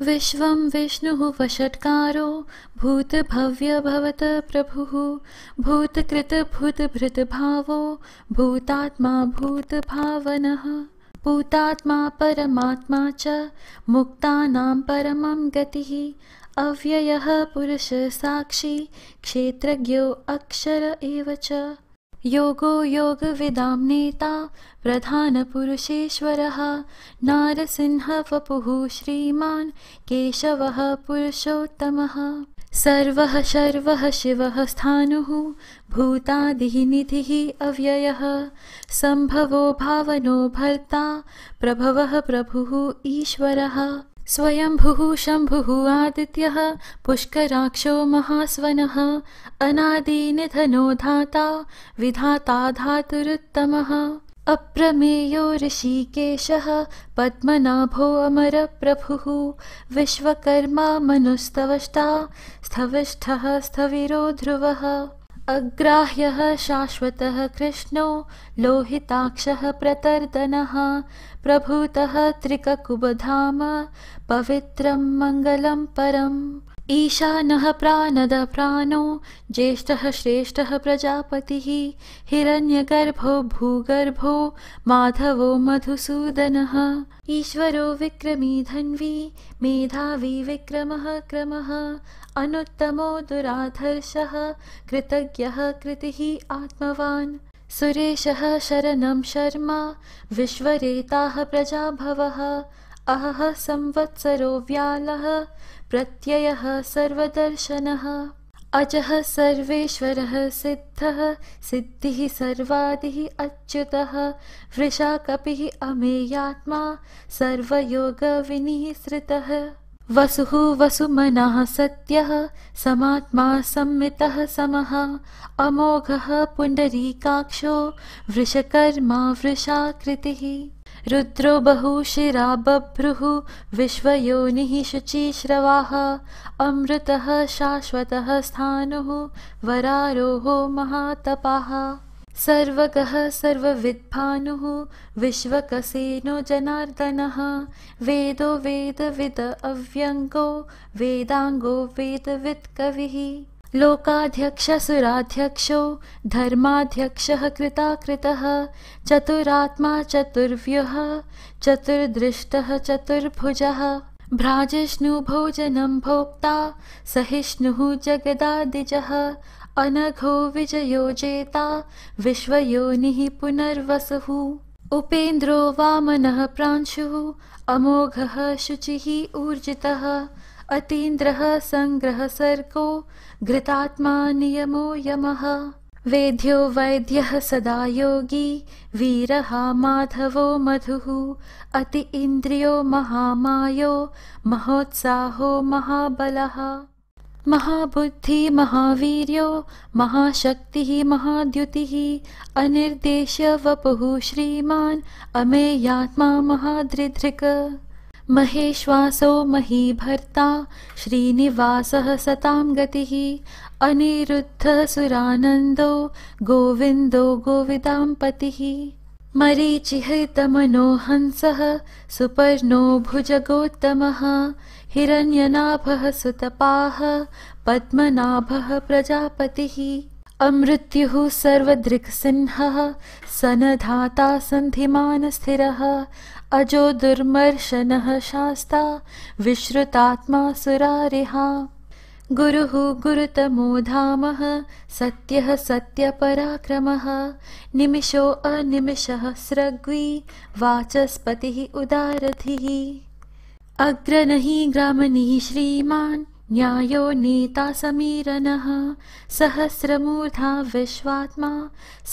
विश्वं विष्णुः वषट्कारो भूतभव्यभवत् प्रभुः भूतकृतभूतभृतभावो भूतात्मा भूतभावनः भूतात्मा परमात्मा च मुक्तानां परमं गतिः अव्ययः पुरुषसाक्षी क्षेत्रज्ञो अक्षर एव च योगो योगविदां नेता प्रधानपुरुषेश्वरः नारसिंहवपुः श्रीमान् केशवः पुरुषोत्तमः सर्वः शर्वः शिवः स्थानुः भूतादिः निधिः अव्ययः सम्भवो भावनो भर्ता प्रभवः प्रभुः ईश्वरः स्वयंभुः शम्भुः आदित्यः पुष्कराक्षो महास्वनः अनादिनिधनो धाता विधाता धातुरुत्तमः अप्रमेयो ऋषिकेशः पद्मनाभो अमरप्रभुः विश्वकर्मा मनुस्तवष्टा स्थविष्ठः स्थविरो ध्रुवः अग्राह्यः शाश्वतः कृष्णो लोहिताक्षः प्रतर्दनः प्रभूतः त्रिककुबधाम पवित्रं मङ्गलं परम् ईशान प्राणद प्राणो ज्येष्ठ श्रेष्ठ प्रजापति हिरण्यगर्भो भूगर्भो माधव मधुसूदन ईश्वरो विक्रमी धन्वी मेधावी विक्रम क्रम अनुत्तमो दुराधर्श कृतज्ञ कृति आत्मवान् सुरेश शरण शर्मा विश्वरेता प्रजाभव अह संवत्सरो व्याल प्रत्ययः सर्वदर्शनः अजः सर्वेश्वरः सिद्धः सिद्धिः सर्वादिः अच्युतः वृषा कपिः अमेयात्मा सर्वयोगविनिः वसुः वसुमनः सत्यः समात्मा सम्मितः समः अमोघः पुण्डरीकाक्षो वृषकर्मा वृषाकृतिः रुद्रो बहुशिरा बभ्रुः विश्वयोनिः शुचिश्रवाः अमृतः शाश्वतः स्थानुः वरारोहो महातपाः सर्वकः सर्वविद्भानुः विश्वकसेनो जनार्दनः वेदो वेदविद अव्यङ्गो वेदाङ्गो वेदवित्कविः लोकाध्यक्ष सुराध्यक्षो धर्माध्यक्षः कृता कृतः चतुरात्मा चतुर्व्यः चतुर्दृष्टः चतुर्भुजः भ्राजिष्णु भोक्ता सहिष्णुः जगदादिजः अनघो विजयो जेता विश्वयोनिः पुनर्वसुः उपेन्द्रो वामनः प्रांशुः अमोघः शुचिः ऊर्जितः अतीन्द्रः सङ्ग्रहसर्गो घृतात्मा नियमो यमः वेद्यो वैद्यः सदा योगी वीरः माधवो मधुः अति इन्द्रियो महामायो महोत्साहो महाबलः महाबुद्धि महावीर्यो महाशक्तिः महाद्युतिः अनिर्देश्य वपुः श्रीमान् अमेयात्मा महादृधृक महेश्वासो महीभर्ता श्रीनिवासः सतां गतिः अनिरुद्धसुरानन्दो गोविन्दो गोविदां पतिः मरीचिहृतमनो हंसः सुपर्णो भुजगोत्तमः हिरण्यनाभः सुतपाः पद्मनाभः प्रजापतिः अमृत्युः सर्वदृक्सिंहः सनधाता सन्धिमानस्थिरः अजो दुर्मर्शनः शास्ता विश्रुतात्मा सुरारिहा गुरुः गुरुतमो धामः सत्यः सत्यपराक्रमः अनिमिषः स्रग्वी वाचस्पतिः उदारथिः अग्रनहि ग्रामनिः श्रीमान् न्यायो नेता समीरनः सहस्रमूर्धा विश्वात्मा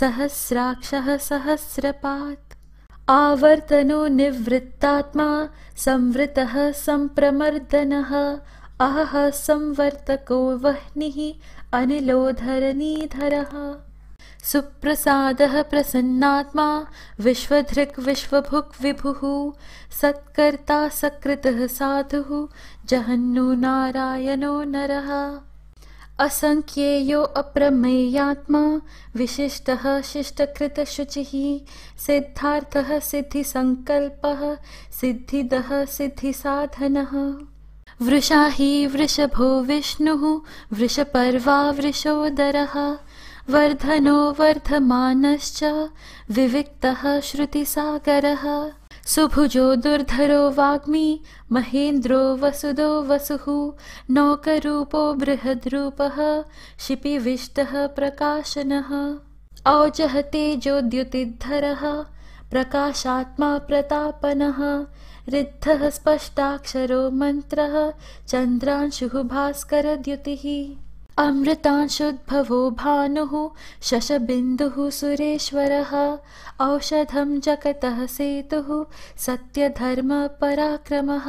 सहस्राक्षः सहस्रपात् आवर्तनो निवृत्तात्मा संवृतः सम्प्रमर्दनः अहः संवर्तको वह्निः अनिलो धरणीधरः सुप्रसादः प्रसन्नात्मा विश्वधृक् विश्वभुक् विभुः सत्कर्ता सकृतः साधुः जहन्नु नारायणो नरः असङ्ख्येयो अप्रमेयात्मा विशिष्टः शिष्टकृतशुचिः सिद्धार्थः सिद्धिसङ्कल्पः सिद्धिदः सिद्धिसाधनः हि वृषभो विष्णुः वृषपर्वा वृषोदरः वर्धनो वर्धमानश्च विविक्तः श्रुतिसागरः सुभुजो दुर्धरो वाग्मी महेन्द्रो वसुदो वसुः नौकरूपो बृहद्रूपः शिपिविष्टः प्रकाशनः औजः तेजोद्युतिद्धरः प्रकाशात्मा प्रतापनः रिद्धः स्पष्टाक्षरो मन्त्रः चन्द्रांशुः भास्करद्युतिः अमृतांशुद्भवो भानुः शशबिन्दुः सुरेश्वरः औषधं जगतः सेतुः सत्यधर्मपराक्रमः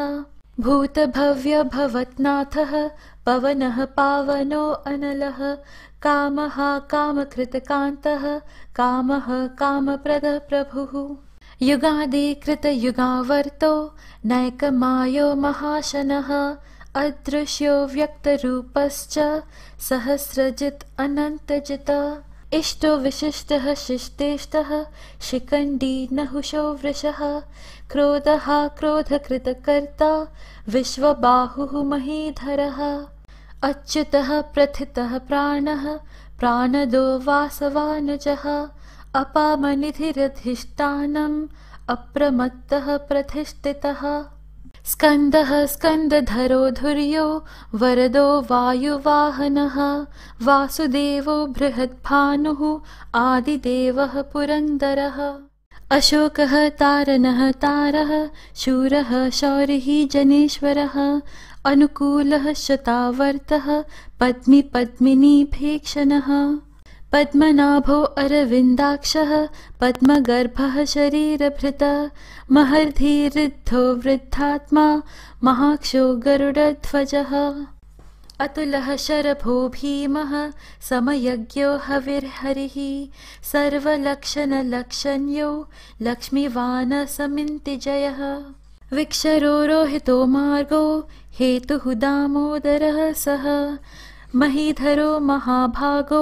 भूतभव्यभवत्नाथः पवनः पावनो अनलः कामः कामकृतकान्तः कामः कामप्रद प्रभुः युगादिकृतयुगावर्तो नैकमायो महाशनः अदृश्यो व्यक्तरूपश्च सहस्रजित अनन्तजित इष्टो विशिष्टः शिष्टेष्टः शिखण्डी नहुषो वृषः क्रोधः क्रोधकृतकर्ता विश्वबाहुः महीधरः अच्युतः प्रथितः प्राणः प्राणदो वासवानुजः अपामनिधिरधिष्ठानम् अप्रमत्तः प्रतिष्ठितः स्कन्दः स्कन्दधरो धुर्यो वरदो वायुवाहनः वासुदेवो बृहद्भानुः आदिदेवः पुरन्दरः अशोकः तारनः तारः शूरः शौरिः जनेश्वरः अनुकूलः शतावर्तः पद्मि भेक्षणः पद्मनाभो अरविन्दाक्षः पद्मगर्भः शरीरभृतः महर्धिरिद्धो वृद्धात्मा महाक्षो गरुडध्वजः अतुलः शरभो भीमः समयज्ञो हविर्हरिः सर्वलक्षणलक्षण्यो लक्ष्मीवान समिति विक्षरो रोहितो मार्गो हेतुः दामोदरः सः महीधरो महाभागो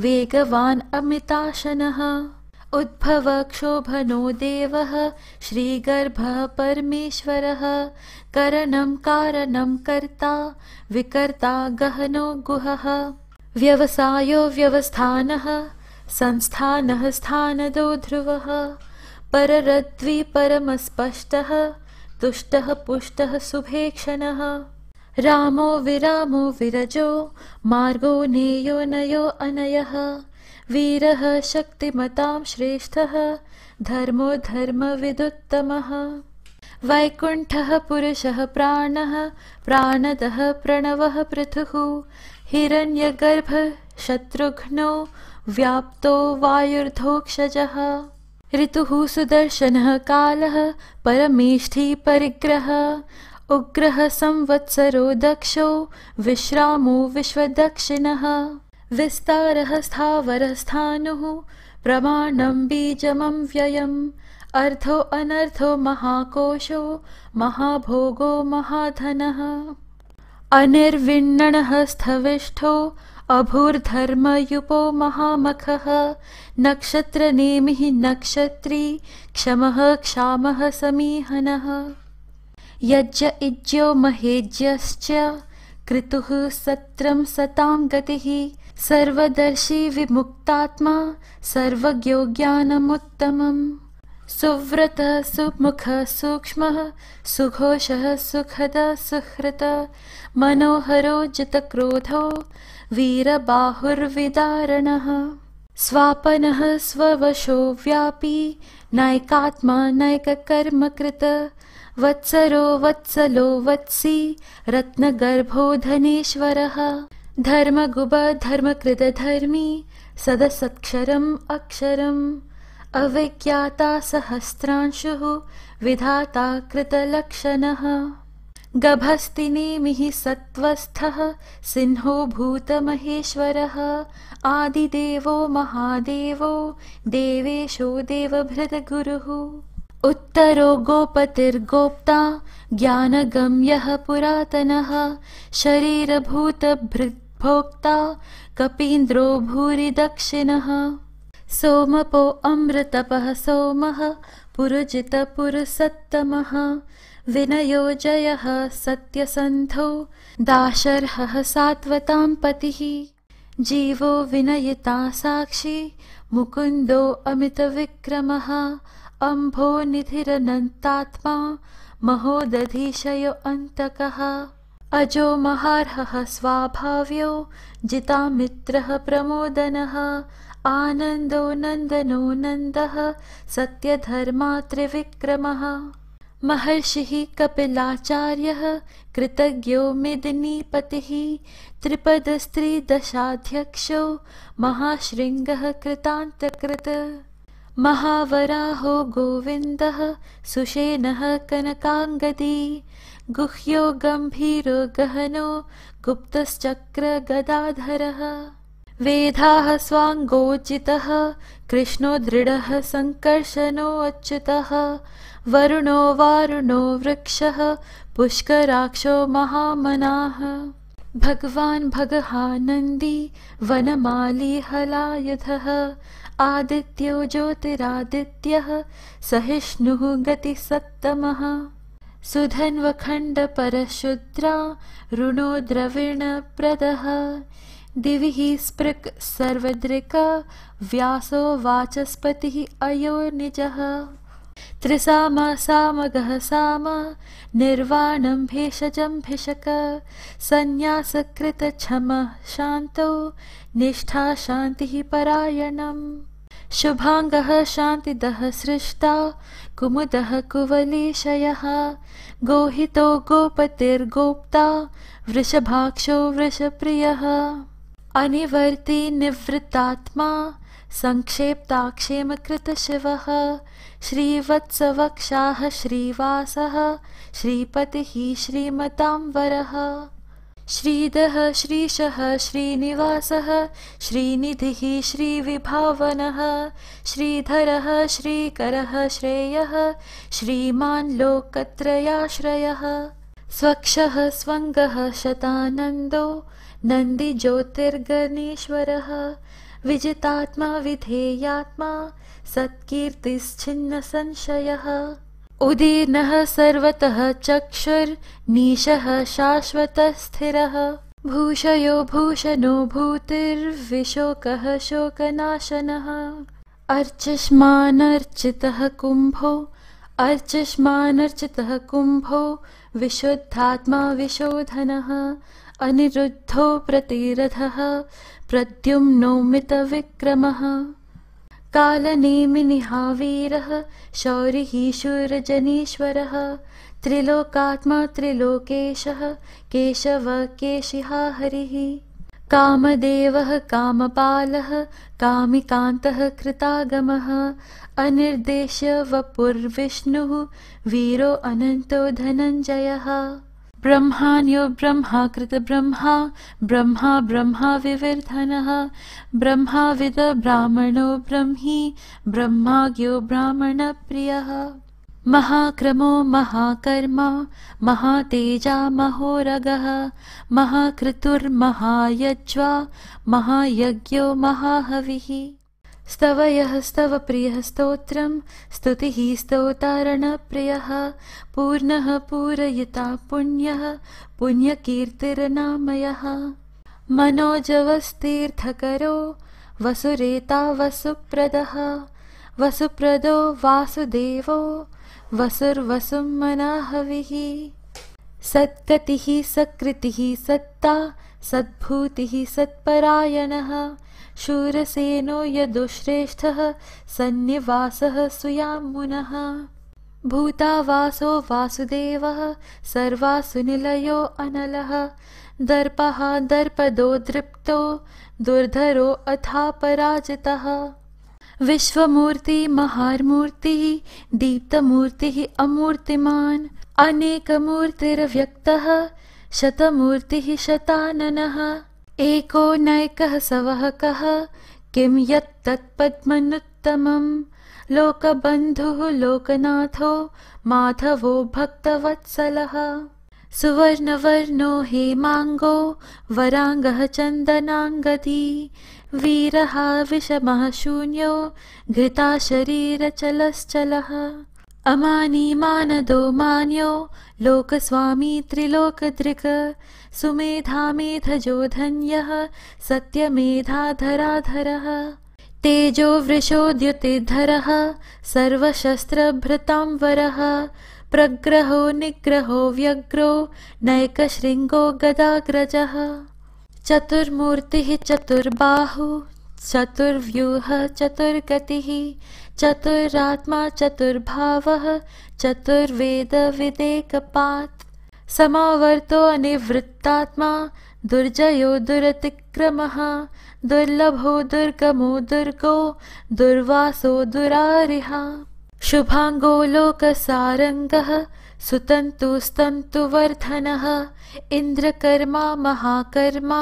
वेगवान् अमिताशनः उद्भव क्षोभनो देवः श्रीगर्भः परमेश्वरः करणं कारणं कर्ता विकर्ता गहनो गुहः व्यवसायो व्यवस्थानः संस्थानः स्थानदो ध्रुवः पररद्विपरमस्पष्टः तुष्टः पुष्टः सुभेक्षणः रामो विरामो विरजो मार्गो नेयो नयो अनयः वीरः शक्तिमतां श्रेष्ठः धर्मो धर्मविदुत्तमः वैकुण्ठः पुरुषः प्राणः प्राणतः प्रणवः पृथुः हिरण्यगर्भ शत्रुघ्नो व्याप्तो वायुर्धोक्षजः ऋतुः सुदर्शनः कालः परमेष्ठी परिग्रह उग्रः संवत्सरो दक्षो विश्रामो विश्वदक्षिणः विस्तारः स्थावरस्थानुः प्रमाणं बीजमं व्ययम् अर्थो अनर्थो महाकोशो महाभोगो महाधनः अनिर्विण्णः अभूर्धर्मयुपो महामखः नक्षत्रनेमिः नक्षत्री क्षमः क्षामः समीहनः यज्ज इज्यो महेज्यश्च कृतुः सत्रं सतां गतिः सर्वदर्शी विमुक्तात्मा सर्वज्ञो ज्ञानमुत्तमम् सुव्रत सुमुख सूक्ष्मः सुघोषः सुखद सुहृत मनोहरो जितक्रोधो वीरबाहुर्विदारणः स्वापनः स्ववशो व्यापी नैकात्मा नैककर्म कृत वत्सरो वत्सलो वत्सी रत्नगर्भो धनेश्वरः धर्मी सदसक्षरम् अक्षरम् अविज्ञाता सहस्रांशुः विधाता कृतलक्षणः गभस्तिनेमिः सत्त्वस्थः सिंहो भूतमहेश्वरः आदिदेवो महादेवो देवेशो देवभृतगुरुः उत्तरो गोपतिर्गोप्ता ज्ञानगम्यः पुरातनः शरीरभूतभृद्भोक्ता कपीन्द्रो भूरि दक्षिणः अमृतपः सोमः पुरुजित पुरुसत्तमः विनयो जयः सत्यसन्धो दाशर्हः सात्वतां पतिः जीवो विनयिता साक्षी मुकुन्दो अमितविक्रमः अम्भो अम्भोनिधिरनन्तात्मा महोदधिशयो अन्तकः अजो महार्हः स्वाभाव्यो जितामित्रः प्रमोदनः आनन्दो नन्दनो नन्दः सत्यधर्मात्रिविक्रमः महर्षिः कपिलाचार्यः कृतज्ञो मेदिनीपतिः त्रिपदस्त्रिदशाध्यक्षो महाशृङ्गः कृतान्तकृत महावराहो गोविन्दः सुषेनः कनकाङ्गदी गुह्यो गम्भीरो गहनो गुप्तश्चक्र गदाधरः वेधाः स्वाङ्गोचितः कृष्णो दृढः सङ्कर्ष अच्युतः वरुणो वारुणो वृक्षः पुष्कराक्षो महामनाः भगवान् भगहानन्दी वनमाली हलायुधः आदित्यो ज्योतिरादित्यः सहिष्णुः गतिसत्तमः सुधन्वखण्डपरशुद्रा ऋणो द्रविणप्रदः दिविः स्पृक् सर्वदृका व्यासो वाचस्पतिः अयो निजः त्रिसामा सामगः साम निर्वाणं भेषजं भिषक कृतछमः शान्तो निष्ठा शान्तिः परायणम् शुभाङ्गः शान्तिदः सृष्टा कुमुदः कुवलिशयः गोहितो गोपतिर्गोप्ता वृषभाक्षो वृषप्रियः अनिवर्ति निवृत्तात्मा सङ्क्षेप्ताक्षेमकृतशिवः श्रीवत्सवक्षाः श्रीवासः श्रीपतिः श्रीमतां वरः श्रीदः श्रीशः श्रीनिवासः श्रीनिधिः श्रीविभावनः श्रीधरः श्रीकरः श्रेयः श्रीमान् लोकत्रयाश्रयः स्वक्षः स्वङ्गः शतानन्दो नन्दिज्योतिर्गणेश्वरः विजितात्मा विधेयात्मा सत्कीर्तिश्चिन्न संशयः उदीर्णः सर्वतः चक्षुर्नीशः नीशः शाश्वतः स्थिरः भूषयो भूषणो भूतिर्विशोकः शोकनाशनः अर्चिष्मानर्चितः कुम्भो अर्चिष्मानर्चितः कुम्भो विशुद्धात्मा विशोधनः अनिरुद्धो प्रतिरथः प्रद्युम्नोमितविक्रमः कालनेमिनिहा वीरः शौरिहीशूरजनीश्वरः त्रिलोकात्मा त्रिलोकेशः केशव केशिहा हरिः कामदेवः कामपालः कामिकान्तः कृतागमः अनिर्देश्य वपुर्विष्णुः अनन्तो धनञ्जयः ब्रह्माण्यो ब्रह्मा कृतब्रह्मा ब्रह्मा विवर्धनः ब्रह्माविद ब्राह्मणो ब्रह्मी ब्रह्माज्ञो ब्राह्मणप्रियः महाक्रमो महाकर्मा महातेजा महोरगः महाकृतुर्महायज्वा महायज्ञो महाहविः स्तव यः स्तव प्रियः स्तोत्रं स्तुतिः स्तोतारणप्रियः पूर्णः पूरयिता पुण्यः पुण्यकीर्तिर्नामयः मनोजवस्तीर्थकरो वसुरेता वसुप्रदः वसुप्रदो वासुदेवो वसुर्वसुं मनाहविः सद्गतिः सकृतिः सत्ता सद्भूतिः सत्परायणः शूरसेनो यदुश्रेष्ठः सुयां मुनह भूतावासो वासुदेवः सर्वासुनिलयो अनलः दर्पः दर्पदो दृप्तो अथा पराजितः विश्वमूर्तिः महार्मूर्तिः दीप्तमूर्तिः अमूर्तिमान् अनेक शतमूर्तिः शताननः एको नैकः सवहकः किं यत्तत्पद्मनुत्तमम् लोकबन्धुः लोकनाथो माधवो भक्तवत्सलः सुवर्णवर्णो हेमाङ्गो वराङ्गः चन्दनाङ्गदी विषमः शून्यो अमानी मानदो मान्यो लोकस्वामी त्रिलोकदृक् सुमेधामेधजोधन्यः सत्यमेधाधराधरः तेजोवृषोद्युतिधरः सर्वशस्त्रभृतां वरः प्रग्रहो निग्रहो व्यग्रो नैकशृङ्गो गदाग्रजः चतुर्मूर्तिः चतुर्बाहु चतुर्व्यूह चतुर्गतिः चतुरात्मा चतुर्भावः चतुर्वेदविदेकपात् समावर्तो निवृत्तात्मा दुर्जयो दुरतिक्रमः दुर्लभो दुर्गमो दुर्गो दुर्वासो दुरारिहा शुभाङ्गो लोकसारङ्गः सुतन्तुस्तन्तुवर्धनः इंद्रकर्मा महाकर्मा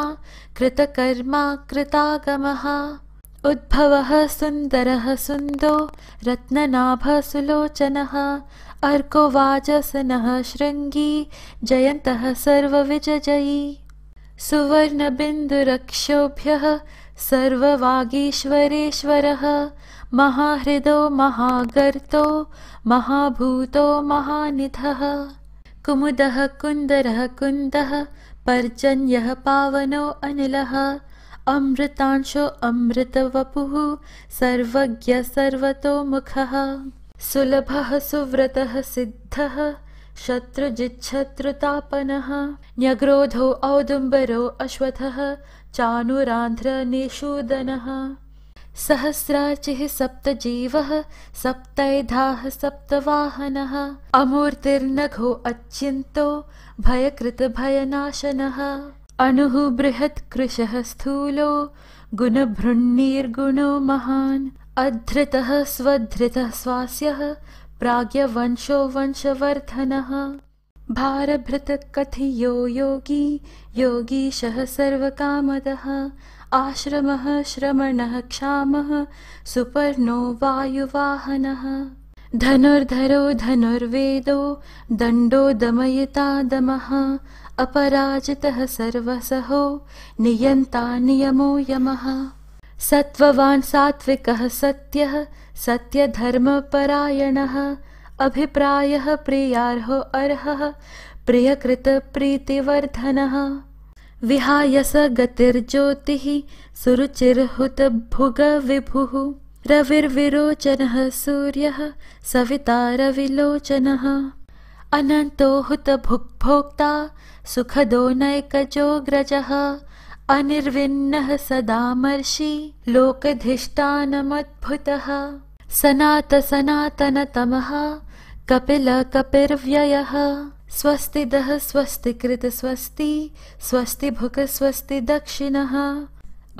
कृतकर्मा कृतागम उद्भव सुंदर सुंदो रत्ननाभ सुलोचन अर्कोवाजसन शृङ्गी जयंत सर्विजयी सुवर्णबिन्दुरक्षोभ्यः सर्ववागीश्वरेश्वरः महाहृदो महागर्तो महाभूतो महानिधः कुमुदः कुन्दरः कुन्दः पर्जन्यः पावनो अनिलः अमृतांशो अमृतवपुः सर्वज्ञ सर्वतोमुखः सुलभः सुव्रतः सिद्धः शत्रुजिच्छत्रुतापनः न्यग्रोधो औदुम्बरो अश्वथः चानुरान्ध्र सहस्राचिः सप्त जीवः सप्तैधाः सप्त वाहनः अमूर्तिर्नघो अचिन्तो भयकृत भयनाशनः अनुः बृहत् कृशः स्थूलो गुणभृण्णीर्गुणो महान् अधृतः स्वधृतः स्वास्यः प्राज्ञ वंशवर्धनः भारभृतकथियो कथियो योगी योगीशः सर्वकामदः आश्रमः श्रमणः क्षामः सुपर्णो वायुवाहनः धनुर्धरो धनुर्वेदो दण्डो दमयिता दमः अपराजितः सर्वसहो नियन्ता नियमो यमः सत्त्ववान् सात्विकः सत्यः सत्यधर्मपरायणः अभिप्रायः प्रियार्हो अर्हः प्रियकृतप्रीतिवर्धनः विहायस गतिर्ज्योतिः सुरुचिर्हुतभुगविभुः रविर्विरोचनः सूर्यः सविता रविलोचनः अनन्तो सुखदो नैकजोऽग्रजः अनिर्विन्नः सदा मर्षि लोकधिष्ठानमद्भुतः सनात सनातनतमः कपिल कपिर्व्ययः स्वस्ति दः स्वस्ति कृत स्वस्ति स्वस्ति भुक् स्वस्ति दक्षिणः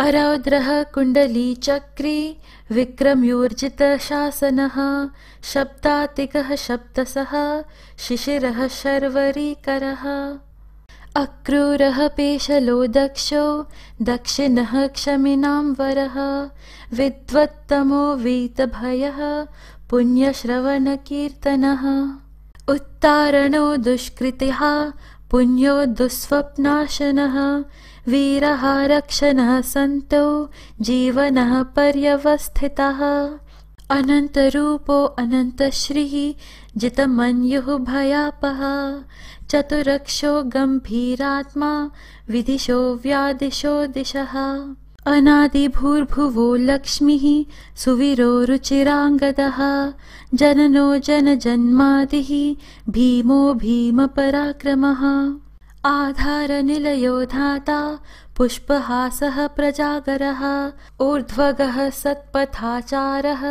अरौद्रः कुण्डली चक्री विक्रमयोर्जित शासनः शब्दातिकः शब्दसः शिशिरः शर्वरीकरः अक्रूरः पेशलो दक्षो दक्षिणः क्षमिनां वरः विद्वत्तमो वीतभयः पुण्यश्रवणकीर्तनः उत्तारणो दुष्कृतिः पुण्यो दुःस्वप्नाशनः वीरः रक्षणः सन्तो जीवनः पर्यवस्थितः अनन्तरूपो अनन्तश्रीः जितमन्युः भयापः चतुरक्षो गम्भीरात्मा विधिशो व्यादिशो दिशः अनादिभूर्भुवो लक्ष्मीः सुविरो रुचिराङ्गदः जननो जनजन्मादिः भीमो भीमपराक्रमः पराक्रमः धाता पुष्पहासः प्रजागरः ऊर्ध्वगः सत्पथाचारः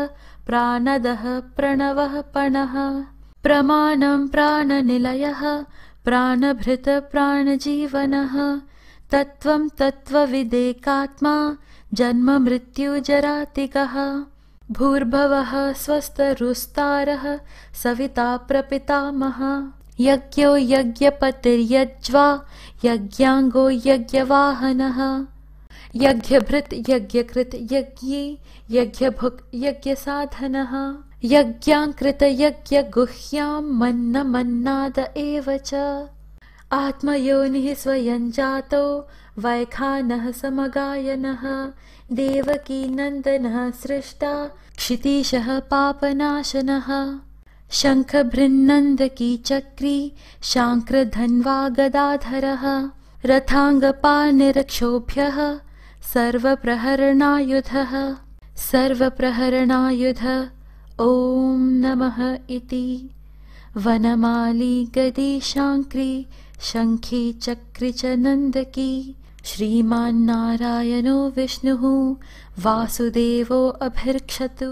प्राणदः प्रणवः पणः प्रमाणं प्राणनिलयः प्राणभृतप्राणजीवनः तत्त्वं तत्त्वविदेकात्मा जन्म मृत्युजरातिकः भूर्भवः स्वस्तरुस्तारः सविता प्रपितामहः यज्ञो यज्ञपतिर्यज्वा यज्ञाङ्गो यज्ञवाहनः यज्ञभृत् यज्ञकृत यज्ञे यज्ञभुक् यज्ञसाधनः यज्ञां कृत यज्ञगुह्यां मन्न मन्नाद एव च आत्मयोनिः स्वयं जातो वैखानः समगायनः देवकीनन्दनः सृष्टा क्षितीशः पापनाशनः शङ्खभृन्नन्दकीचक्री चक्री रथाङ्गपानिरक्षोभ्यः सर्वप्रहरणायुधः सर्वप्रहरणायुध ॐ नमः इति वनमाली गदी शङ्खी चक्री च नन्दकी श्रीमान्नारायणो विष्णुः अभिर्क्षतु